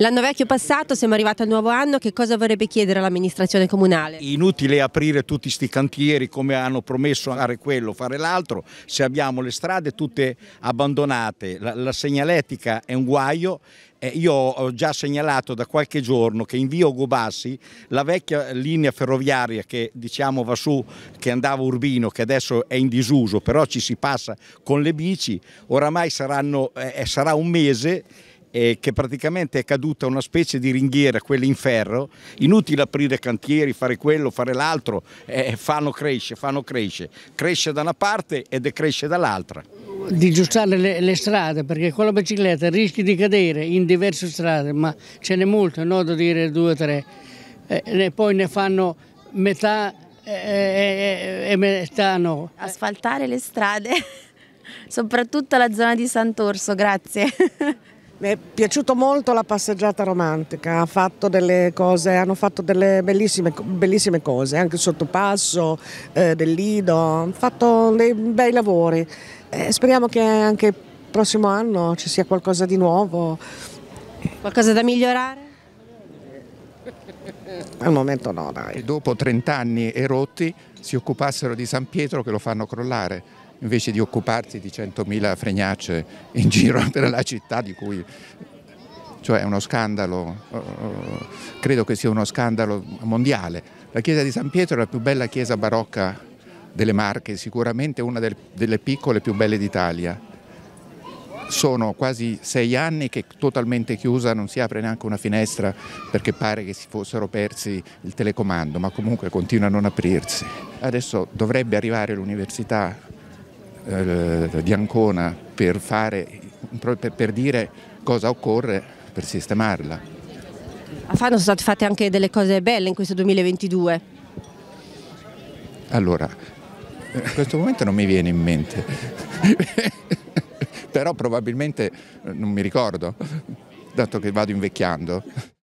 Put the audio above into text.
L'anno vecchio passato, siamo arrivati al nuovo anno, che cosa vorrebbe chiedere l'amministrazione comunale? Inutile aprire tutti questi cantieri come hanno promesso fare quello, fare l'altro, se abbiamo le strade tutte abbandonate, la, la segnaletica è un guaio eh, io ho già segnalato da qualche giorno che in via Gobassi la vecchia linea ferroviaria che diciamo va su, che andava Urbino, che adesso è in disuso, però ci si passa con le bici, oramai saranno, eh, eh sarà un mese eh, che praticamente è caduta una specie di ringhiera, quella in ferro, inutile aprire cantieri, fare quello, fare l'altro, eh, fanno cresce, fanno cresce, cresce da una parte e decresce dall'altra. Di giustare le, le, strade, perché con la bicicletta rischi di cadere in diverse strade, ma ce n'è molte, no da dire due o tre, eh, e poi ne fanno metà eh, eh, eh, e metà no. Asfaltare le strade soprattutto la zona di Sant'Orso, grazie. Mi è piaciuta molto la passeggiata romantica, fatto cose, hanno fatto delle bellissime, bellissime cose, anche il sottopasso eh, del Lido, hanno fatto dei bei lavori. Eh, speriamo che anche il prossimo anno ci sia qualcosa di nuovo. Qualcosa da migliorare? Al momento no, dai. E dopo 30 anni erotti si occupassero di San Pietro che lo fanno crollare invece di occuparsi di 100.000 fregnacce in giro per la città di cui cioè è uno scandalo, oh, oh, credo che sia uno scandalo mondiale. La chiesa di San Pietro è la più bella chiesa barocca delle Marche, sicuramente una delle piccole più belle d'Italia. Sono quasi sei anni che è totalmente chiusa, non si apre neanche una finestra perché pare che si fossero persi il telecomando, ma comunque continua a non aprirsi. Adesso dovrebbe arrivare l'università eh, di Ancona per, fare, per, per dire cosa occorre per sistemarla. A Fano sono state fatte anche delle cose belle in questo 2022. Allora, in questo momento non mi viene in mente, però probabilmente non mi ricordo, dato che vado invecchiando.